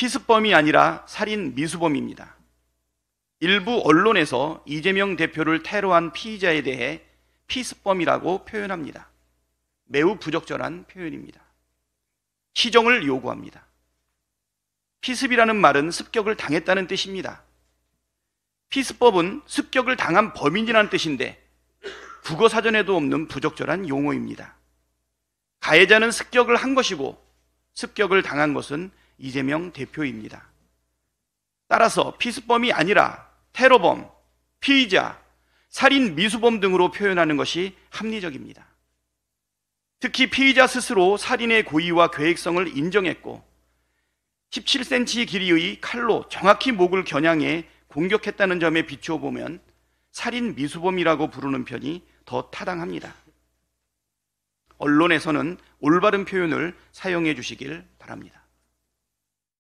피습범이 아니라 살인 미수범입니다. 일부 언론에서 이재명 대표를 테러한 피의자에 대해 피습범이라고 표현합니다. 매우 부적절한 표현입니다. 시정을 요구합니다. 피습이라는 말은 습격을 당했다는 뜻입니다. 피습법은 습격을 당한 범인이라는 뜻인데 국어 사전에도 없는 부적절한 용어입니다. 가해자는 습격을 한 것이고 습격을 당한 것은 이재명 대표입니다. 따라서 피습범이 아니라 테러범, 피의자, 살인 미수범 등으로 표현하는 것이 합리적입니다. 특히 피의자 스스로 살인의 고의와 계획성을 인정했고 17cm 길이의 칼로 정확히 목을 겨냥해 공격했다는 점에 비추어 보면 살인 미수범이라고 부르는 편이 더 타당합니다. 언론에서는 올바른 표현을 사용해 주시길 바랍니다.